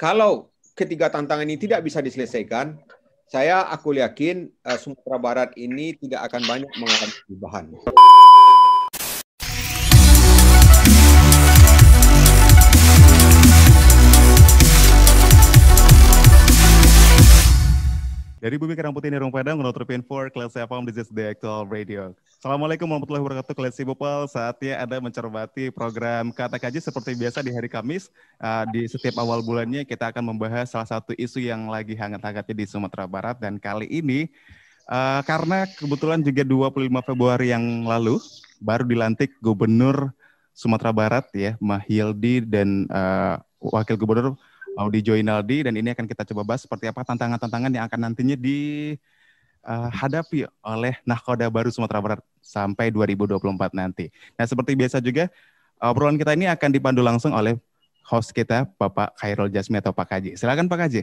kalau ketiga tantangan ini tidak bisa diselesaikan, saya aku yakin uh, Sumatera Barat ini tidak akan banyak mengalami perubahan. Dari Bumi Kerang Putih Nirung Padang, Menurut Info, Kelas FM, this is the actual radio. Assalamualaikum warahmatullahi wabarakatuh, Kelas Bupal, Saatnya ada mencermati program Kata Kaji seperti biasa di hari Kamis. Uh, di setiap awal bulannya kita akan membahas salah satu isu yang lagi hangat-hangatnya di Sumatera Barat. Dan kali ini, uh, karena kebetulan juga 25 Februari yang lalu, baru dilantik Gubernur Sumatera Barat ya, Mahyildi dan uh, Wakil Gubernur mau join Joinaldi dan ini akan kita coba bahas seperti apa tantangan-tantangan yang akan nantinya dihadapi eh, oleh Nahkoda Baru Sumatera Barat sampai 2024 nanti. Nah seperti biasa juga obrolan kita ini akan dipandu langsung oleh host kita Bapak Khairul Jasmi atau Pak Kaji. Silakan Pak Kaji.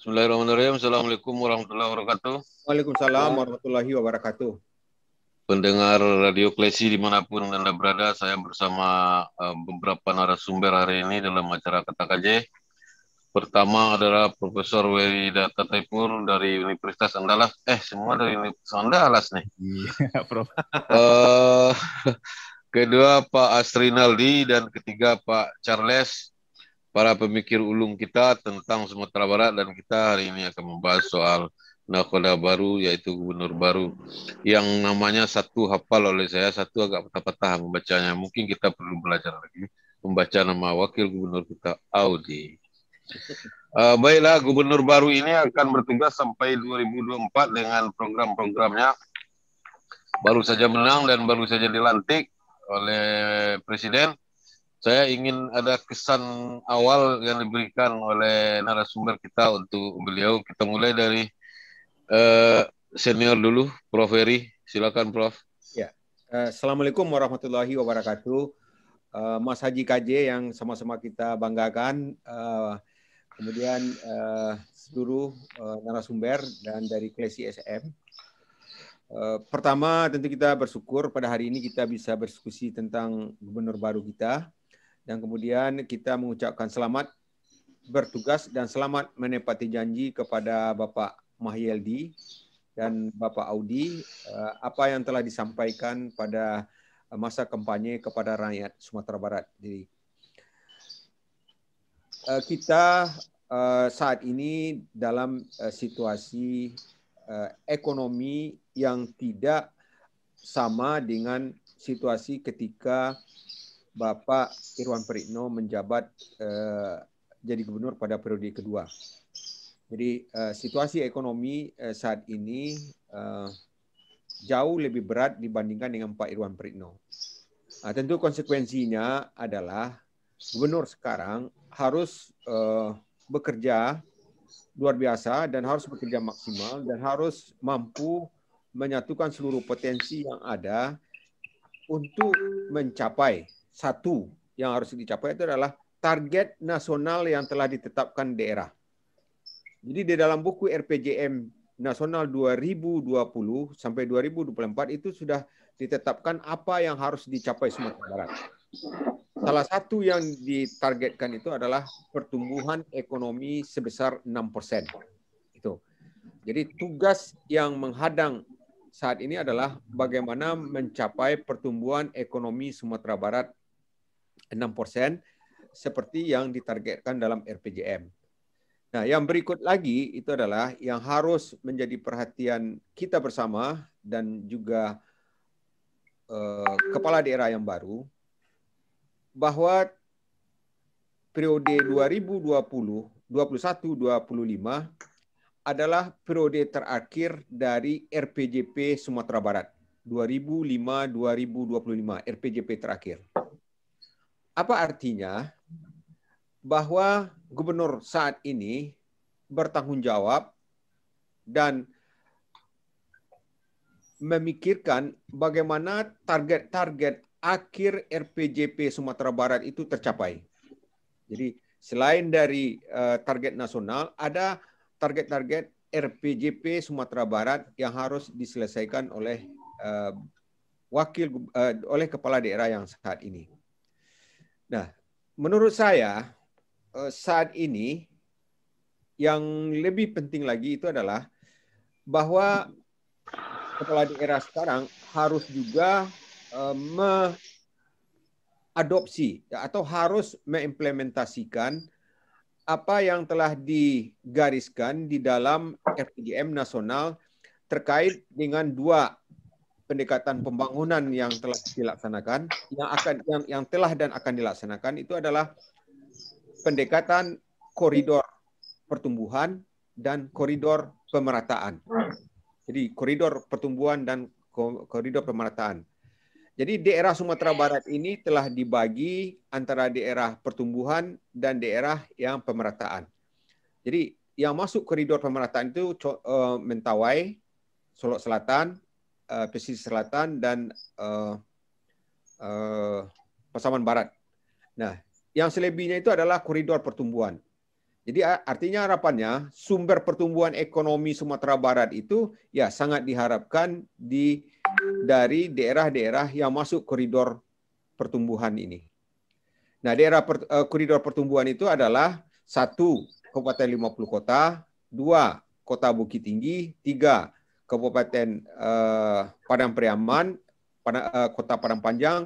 Bismillahirrahmanirrahim. Assalamualaikum warahmatullahi wabarakatuh. Waalaikumsalam warahmatullahi wabarakatuh pendengar Radio Klesi dimanapun Anda berada, saya bersama eh, beberapa narasumber hari ini dalam acara Kata KJ. Pertama adalah Profesor Wery Data Taipur dari Universitas Andalas. Eh, semua dari Universitas Andalas nih. Iya, uh, kedua Pak Astrinaldi dan ketiga Pak Charles para pemikir ulung kita tentang Sumatera Barat dan kita hari ini akan membahas soal nakoda baru yaitu gubernur baru yang namanya satu hafal oleh saya satu agak patah-patah membacanya mungkin kita perlu belajar lagi membaca nama wakil gubernur kita Audi uh, baiklah gubernur baru ini akan bertugas sampai 2024 dengan program-programnya baru saja menang dan baru saja dilantik oleh presiden saya ingin ada kesan awal yang diberikan oleh narasumber kita untuk beliau kita mulai dari uh, senior dulu, Prof. Ferry. Silakan, Prof. Ya. Eh, Assalamualaikum warahmatullahi wabarakatuh. Eh, Mas Haji KJ yang sama-sama kita banggakan. kemudian seluruh narasumber dan dari Klesi SM. pertama, tentu kita bersyukur pada hari ini kita bisa berdiskusi tentang gubernur baru kita. Dan kemudian kita mengucapkan selamat bertugas dan selamat menepati janji kepada Bapak Mahyeldi dan Bapak Audi eh, apa yang telah disampaikan pada eh, masa kampanye kepada rakyat Sumatera Barat. Jadi eh, kita saat ini dalam situasi ekonomi yang tidak sama dengan situasi ketika Bapak Irwan Perikno menjabat jadi gubernur pada periode kedua. Jadi uh, situasi ekonomi uh, saat ini uh, jauh lebih berat dibandingkan dengan Pak Irwan Pritno. Uh, tentu konsekuensinya adalah gubernur sekarang harus uh, bekerja luar biasa dan harus bekerja maksimal dan harus mampu menyatukan seluruh potensi yang ada untuk mencapai satu yang harus dicapai itu adalah target nasional yang telah ditetapkan daerah jadi di dalam buku RPJM Nasional 2020 sampai 2024 itu sudah ditetapkan apa yang harus dicapai Sumatera Barat. Salah satu yang ditargetkan itu adalah pertumbuhan ekonomi sebesar 6 persen. Itu. Jadi tugas yang menghadang saat ini adalah bagaimana mencapai pertumbuhan ekonomi Sumatera Barat 6 persen seperti yang ditargetkan dalam RPJM. Nah, yang berikut lagi itu adalah yang harus menjadi perhatian kita bersama dan juga eh, kepala daerah yang baru bahwa periode 2020 21 25 adalah periode terakhir dari RPJP Sumatera Barat 2005 2025 RPJP terakhir. Apa artinya? bahwa gubernur saat ini bertanggung jawab dan memikirkan bagaimana target-target akhir RPJP Sumatera Barat itu tercapai. Jadi selain dari eh, target nasional, ada target-target RPJP Sumatera Barat yang harus diselesaikan oleh eh, wakil eh, oleh kepala daerah yang saat ini. Nah, menurut saya Eh, saat ini yang lebih penting lagi itu adalah bahwa kepala daerah sekarang harus juga eh, mengadopsi atau harus mengimplementasikan apa yang telah digariskan di dalam RPJM nasional terkait dengan dua pendekatan pembangunan yang telah dilaksanakan yang akan yang, yang telah dan akan dilaksanakan itu adalah pendekatan koridor pertumbuhan dan koridor pemerataan. Jadi koridor pertumbuhan dan koridor pemerataan. Jadi daerah Sumatera Barat ini telah dibagi antara daerah pertumbuhan dan daerah yang pemerataan. Jadi yang masuk koridor pemerataan itu eh, Mentawai, Solok Selatan, eh, Pesisir Selatan dan eh, Pasaman Barat. Nah, yang selebihnya itu adalah koridor pertumbuhan. Jadi artinya harapannya sumber pertumbuhan ekonomi Sumatera Barat itu ya sangat diharapkan di dari daerah-daerah yang masuk koridor pertumbuhan ini. Nah, daerah per, e, koridor pertumbuhan itu adalah satu Kabupaten 50 kota, dua Kota Bukit Tinggi, tiga Kabupaten uh, Padang Priaman, pada, uh, e, Kota Padang Panjang,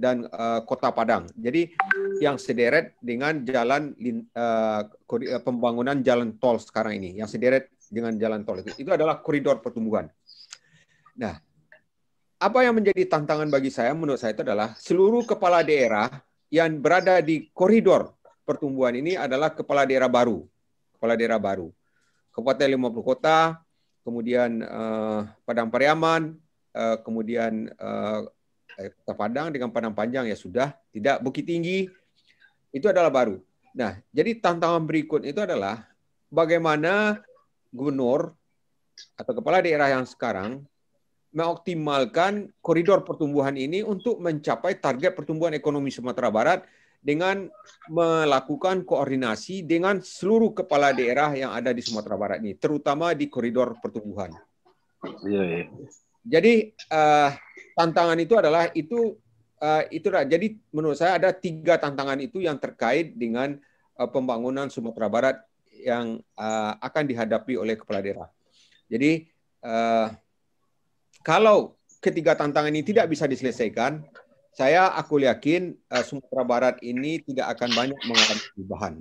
dan uh, Kota Padang. Jadi yang sederet dengan jalan uh, pembangunan jalan tol sekarang ini, yang sederet dengan jalan tol itu, itu adalah koridor pertumbuhan. Nah, apa yang menjadi tantangan bagi saya menurut saya itu adalah seluruh kepala daerah yang berada di koridor pertumbuhan ini adalah kepala daerah baru, kepala daerah baru. Kabupaten 50 kota, kemudian uh, Padang Pariaman, uh, kemudian uh, Kota eh, Padang dengan Padang Panjang ya sudah, tidak Bukit Tinggi itu adalah baru. Nah, jadi tantangan berikut itu adalah bagaimana gubernur atau kepala daerah yang sekarang mengoptimalkan koridor pertumbuhan ini untuk mencapai target pertumbuhan ekonomi Sumatera Barat dengan melakukan koordinasi dengan seluruh kepala daerah yang ada di Sumatera Barat ini, terutama di koridor pertumbuhan. Iya, iya. Jadi uh, tantangan itu adalah itu uh, Jadi menurut saya ada tiga tantangan itu yang terkait dengan uh, pembangunan Sumatera Barat yang uh, akan dihadapi oleh kepala daerah. Jadi uh, kalau ketiga tantangan ini tidak bisa diselesaikan, saya aku yakin uh, Sumatera Barat ini tidak akan banyak mengalami perubahan.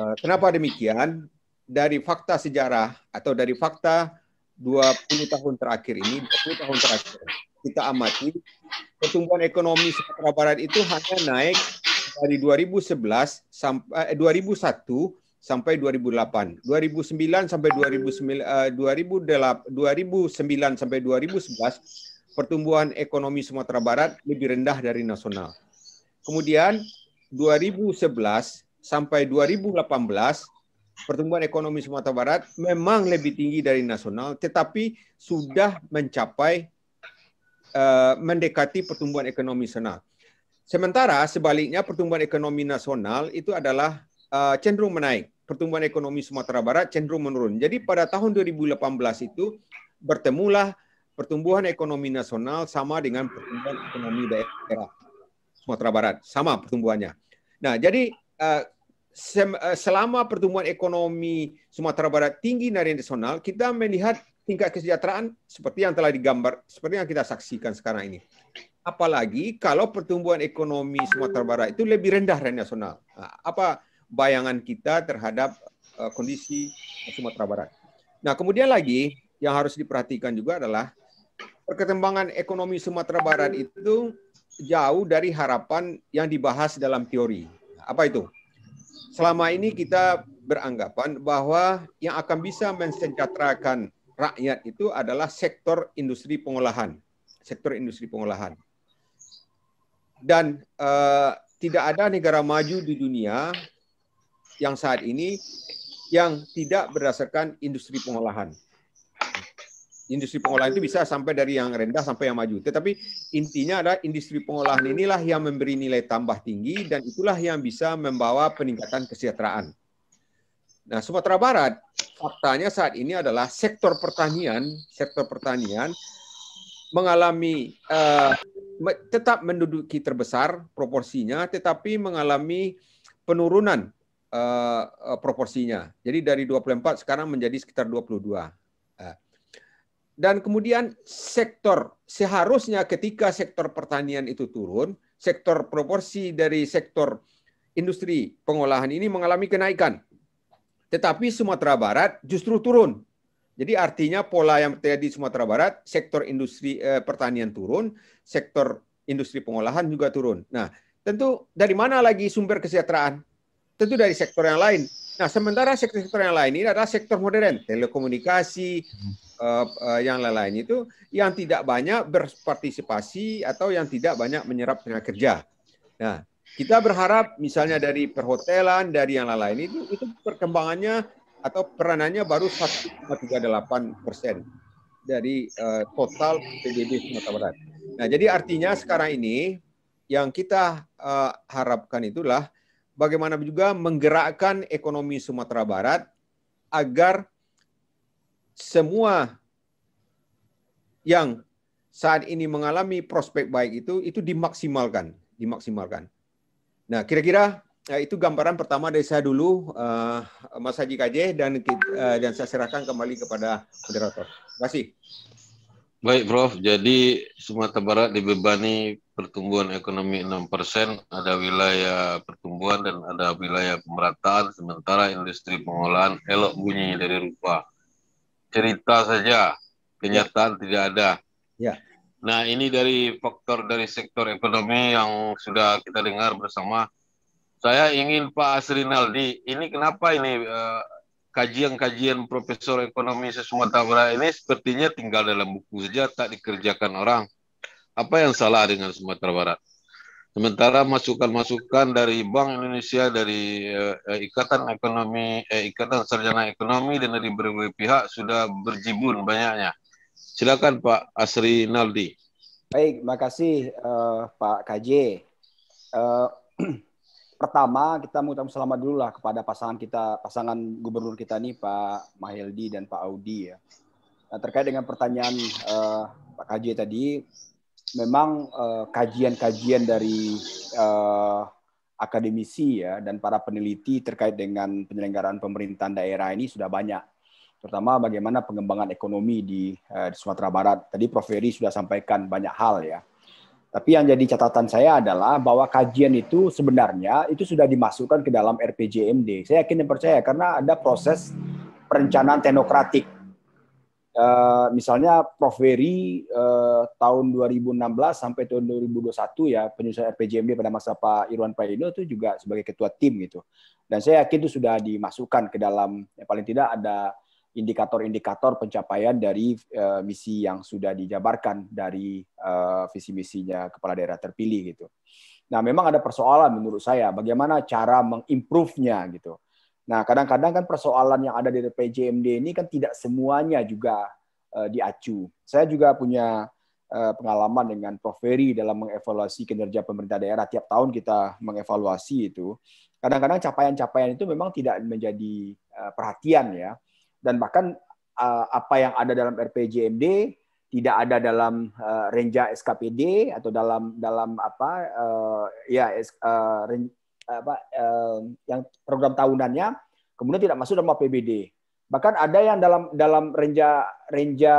Uh, kenapa demikian? Dari fakta sejarah atau dari fakta 20 tahun terakhir ini, 20 tahun terakhir, kita amati pertumbuhan ekonomi Sumatera Barat itu hanya naik dari 2011 sampai eh, 2001 sampai 2008, 2009 sampai 2009 eh, 2008, 2009 sampai 2011 pertumbuhan ekonomi Sumatera Barat lebih rendah dari nasional. Kemudian 2011 sampai 2018 pertumbuhan ekonomi Sumatera Barat memang lebih tinggi dari nasional tetapi sudah mencapai Eh, mendekati pertumbuhan ekonomi nasional. Sementara sebaliknya pertumbuhan ekonomi nasional itu adalah eh, cenderung menaik. Pertumbuhan ekonomi Sumatera Barat cenderung menurun. Jadi pada tahun 2018 itu bertemulah pertumbuhan ekonomi nasional sama dengan pertumbuhan ekonomi daerah Sumatera Barat, sama pertumbuhannya. Nah, jadi eh, selama pertumbuhan ekonomi Sumatera Barat tinggi dari nasional, kita melihat tingkat kesejahteraan seperti yang telah digambar, seperti yang kita saksikan sekarang ini. Apalagi kalau pertumbuhan ekonomi Sumatera Barat itu lebih rendah dari nasional. Nah, apa bayangan kita terhadap eh, kondisi Sumatera Barat? Nah, kemudian lagi yang harus diperhatikan juga adalah perkembangan ekonomi Sumatera Barat itu jauh dari harapan yang dibahas dalam teori. Apa itu? Selama ini kita beranggapan bahwa yang akan bisa mensejahterakan rakyat itu adalah sektor industri pengolahan, sektor industri pengolahan. Dan uh, tidak ada negara maju di dunia yang saat ini yang tidak berdasarkan industri pengolahan. Industri pengolahan itu bisa sampai dari yang rendah sampai yang maju. Tetapi intinya adalah industri pengolahan inilah yang memberi nilai tambah tinggi dan itulah yang bisa membawa peningkatan kesejahteraan. Nah, Sumatera Barat faktanya saat ini adalah sektor pertanian, sektor pertanian mengalami uh, tetap menduduki terbesar proporsinya, tetapi mengalami penurunan uh, proporsinya. Jadi dari 24 sekarang menjadi sekitar 22. Uh. Dan kemudian sektor seharusnya ketika sektor pertanian itu turun, sektor proporsi dari sektor industri pengolahan ini mengalami kenaikan tetapi Sumatera Barat justru turun. Jadi artinya pola yang terjadi di Sumatera Barat, sektor industri eh, pertanian turun, sektor industri pengolahan juga turun. Nah, tentu dari mana lagi sumber kesejahteraan? Tentu dari sektor yang lain. Nah, sementara sektor-sektor yang lain ini adalah sektor modern, telekomunikasi, hmm. eh, eh, yang lain-lain itu yang tidak banyak berpartisipasi atau yang tidak banyak menyerap tenaga kerja. Nah, kita berharap misalnya dari perhotelan, dari yang lain-lain itu, itu perkembangannya atau peranannya baru 1,38 persen dari uh, total PDB Sumatera Barat. Nah, jadi artinya sekarang ini yang kita uh, harapkan itulah bagaimana juga menggerakkan ekonomi Sumatera Barat agar semua yang saat ini mengalami prospek baik itu itu dimaksimalkan, dimaksimalkan. Nah, kira-kira ya, itu gambaran pertama dari saya dulu, uh, Mas Haji KJ, dan, uh, dan saya serahkan kembali kepada moderator. Terima kasih. Baik, Prof. Jadi Sumatera Barat dibebani pertumbuhan ekonomi 6 persen, ada wilayah pertumbuhan dan ada wilayah pemerataan, sementara industri pengolahan elok bunyi dari rupa. Cerita saja, kenyataan ya. tidak ada. Ya. Nah, ini dari faktor dari sektor ekonomi yang sudah kita dengar bersama. Saya ingin Pak Asrinaldi, ini kenapa ini eh, kajian-kajian uh, profesor ekonomi Sumatera Barat ini sepertinya tinggal dalam buku saja, tak dikerjakan orang. Apa yang salah dengan Sumatera Barat? Sementara masukan-masukan dari Bank Indonesia, dari uh, Ikatan Ekonomi, eh, Ikatan Sarjana Ekonomi, dan dari berbagai pihak sudah berjibun banyaknya Silakan Pak Asri Naldi. Baik, makasih uh, Pak KJ. Uh, eh, pertama kita mengucapkan selamat dulu lah kepada pasangan kita, pasangan gubernur kita nih Pak Maheldi dan Pak Audi ya. Nah, terkait dengan pertanyaan uh, Pak KJ tadi, memang kajian-kajian uh, dari uh, akademisi ya dan para peneliti terkait dengan penyelenggaraan pemerintahan daerah ini sudah banyak terutama bagaimana pengembangan ekonomi di, eh, di Sumatera Barat. Tadi Prof. Ferry sudah sampaikan banyak hal ya. Tapi yang jadi catatan saya adalah bahwa kajian itu sebenarnya itu sudah dimasukkan ke dalam RPJMD. Saya yakin dan percaya karena ada proses perencanaan teknokratik. Uh, misalnya Prof. Ferry uh, tahun 2016 sampai tahun 2021 ya penyusunan RPJMD pada masa Pak Irwan Prayudo itu juga sebagai ketua tim gitu. Dan saya yakin itu sudah dimasukkan ke dalam ya paling tidak ada indikator-indikator pencapaian dari eh, misi yang sudah dijabarkan dari eh, visi misinya kepala daerah terpilih gitu. Nah, memang ada persoalan menurut saya bagaimana cara mengimprove-nya gitu. Nah, kadang-kadang kan persoalan yang ada di PJMD ini kan tidak semuanya juga eh, diacu. Saya juga punya pengalaman dengan Prof. Ferry dalam mengevaluasi kinerja pemerintah daerah. Tiap tahun kita mengevaluasi itu. Kadang-kadang capaian-capaian itu memang tidak menjadi perhatian ya dan bahkan uh, apa yang ada dalam RPJMD tidak ada dalam uh, renja SKPD atau dalam dalam apa uh, ya uh, ren, apa uh, yang program tahunannya kemudian tidak masuk dalam APBD bahkan ada yang dalam dalam renja renja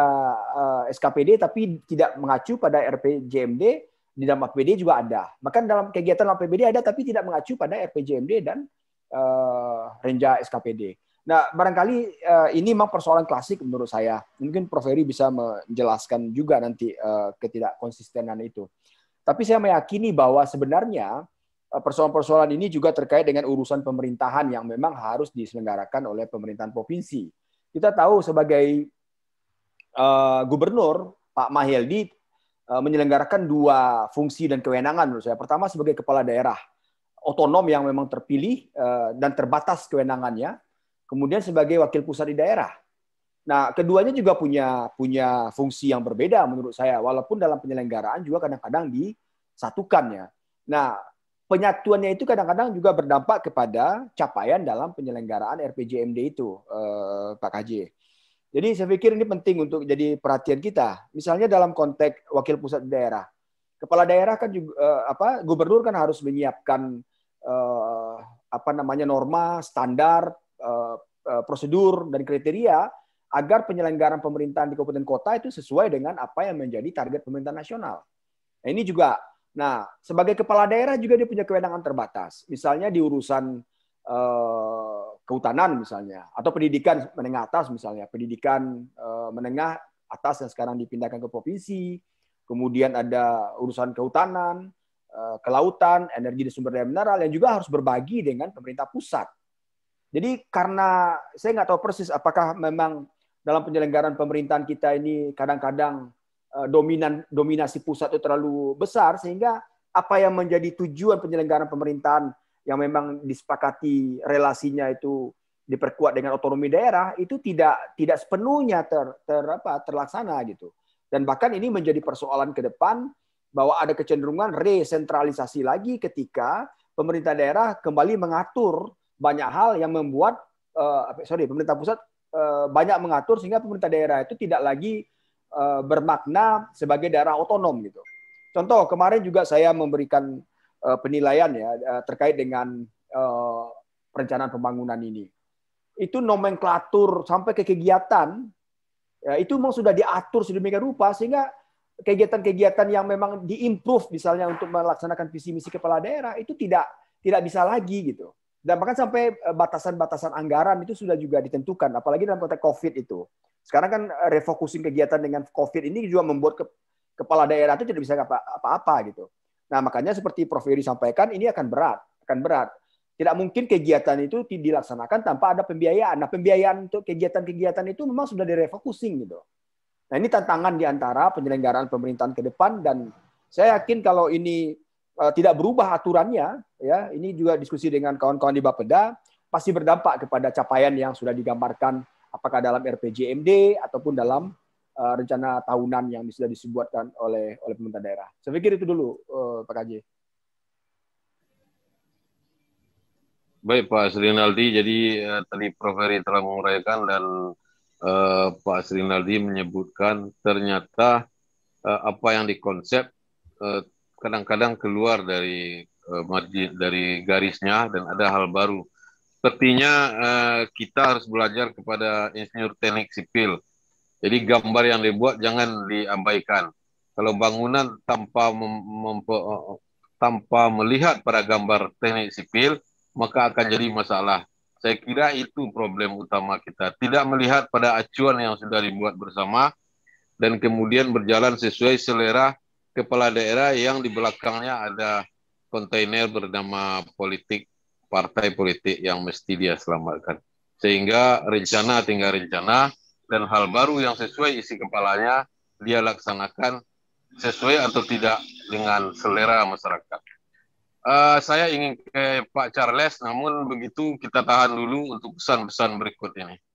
uh, SKPD tapi tidak mengacu pada RPJMD di dalam APBD juga ada bahkan dalam kegiatan APBD ada tapi tidak mengacu pada RPJMD dan uh, renja SKPD Nah, barangkali uh, ini memang persoalan klasik menurut saya. Mungkin Prof. Ferry bisa menjelaskan juga nanti uh, ketidakkonsistenan itu. Tapi saya meyakini bahwa sebenarnya eh, persoalan-persoalan ini juga terkait dengan urusan pemerintahan yang memang harus diselenggarakan oleh pemerintahan provinsi. Kita tahu sebagai uh, gubernur Pak Mahyeldi uh, menyelenggarakan dua fungsi dan kewenangan menurut saya. Pertama sebagai kepala daerah otonom yang memang terpilih uh, dan terbatas kewenangannya kemudian sebagai wakil pusat di daerah. Nah, keduanya juga punya punya fungsi yang berbeda menurut saya, walaupun dalam penyelenggaraan juga kadang-kadang disatukan ya. Nah, penyatuannya itu kadang-kadang juga berdampak kepada capaian dalam penyelenggaraan RPJMD itu, eh, Pak KJ. Jadi saya pikir ini penting untuk jadi perhatian kita. Misalnya dalam konteks wakil pusat daerah, kepala daerah kan juga eh, apa gubernur kan harus menyiapkan eh, apa namanya norma, standar, Eh, eh, prosedur dan kriteria agar penyelenggaraan pemerintahan di kabupaten kota itu sesuai dengan apa yang menjadi target pemerintah nasional. Nah, ini juga nah sebagai kepala daerah juga dia punya kewenangan terbatas. Misalnya di urusan eh, kehutanan misalnya atau pendidikan menengah atas misalnya, pendidikan eh, menengah atas yang sekarang dipindahkan ke provinsi, kemudian ada urusan kehutanan, eh, kelautan, energi dan sumber daya mineral yang juga harus berbagi dengan pemerintah pusat. Jadi karena saya nggak tahu persis apakah memang dalam penyelenggaraan pemerintahan kita ini kadang-kadang eh, dominan dominasi pusat itu terlalu besar sehingga apa yang menjadi tujuan penyelenggaraan pemerintahan yang memang disepakati relasinya itu diperkuat dengan otonomi daerah itu tidak tidak sepenuhnya ter, ter apa terlaksana gitu. Dan bahkan ini menjadi persoalan ke depan bahwa ada kecenderungan resentralisasi lagi ketika pemerintah daerah kembali mengatur banyak hal yang membuat uh, sorry pemerintah pusat uh, banyak mengatur sehingga pemerintah daerah itu tidak lagi uh, bermakna sebagai daerah otonom gitu. Contoh kemarin juga saya memberikan uh, penilaian ya uh, terkait dengan uh, perencanaan pembangunan ini. Itu nomenklatur sampai ke kegiatan ya, itu memang sudah diatur sedemikian rupa sehingga kegiatan-kegiatan yang memang diimprove misalnya untuk melaksanakan visi misi kepala daerah itu tidak tidak bisa lagi gitu dan bahkan sampai eh, batasan-batasan anggaran itu sudah juga ditentukan apalagi dalam konteks covid itu sekarang kan eh, refocusing kegiatan dengan covid ini juga membuat ke, kepala daerah itu tidak bisa apa-apa gitu nah makanya seperti Prof Yuri sampaikan ini akan berat akan berat tidak mungkin kegiatan itu dilaksanakan tanpa ada pembiayaan nah pembiayaan untuk kegiatan-kegiatan itu memang sudah direfocusing gitu nah ini tantangan di antara penyelenggaraan pemerintahan ke depan dan saya yakin kalau ini eh, tidak berubah aturannya ya ini juga diskusi dengan kawan-kawan di Bapeda pasti berdampak kepada capaian yang sudah digambarkan apakah dalam RPJMD ataupun dalam uh, rencana tahunan yang sudah disebutkan oleh oleh pemerintah daerah. Saya pikir itu dulu uh, Pak Kaji. Baik Pak Srinaldi, jadi uh, tadi Prof. Heri telah menguraikan dan uh, Pak Srinaldi menyebutkan ternyata uh, apa yang dikonsep kadang-kadang keluar dari Eh, margin dari garisnya dan ada hal baru. Sepertinya eh, kita harus belajar kepada insinyur teknik sipil. Jadi gambar yang dibuat jangan diabaikan. Kalau bangunan tanpa mem tanpa melihat pada gambar teknik sipil, maka akan jadi masalah. Saya kira itu problem utama kita. Tidak melihat pada acuan yang sudah dibuat bersama dan kemudian berjalan sesuai selera kepala daerah yang di belakangnya ada kontainer bernama politik, partai politik yang mesti dia selamatkan. Sehingga rencana tinggal rencana, dan hal baru yang sesuai isi kepalanya, dia laksanakan sesuai atau tidak dengan selera masyarakat. Uh, saya ingin ke Pak Charles, namun begitu kita tahan dulu untuk pesan-pesan berikut ini.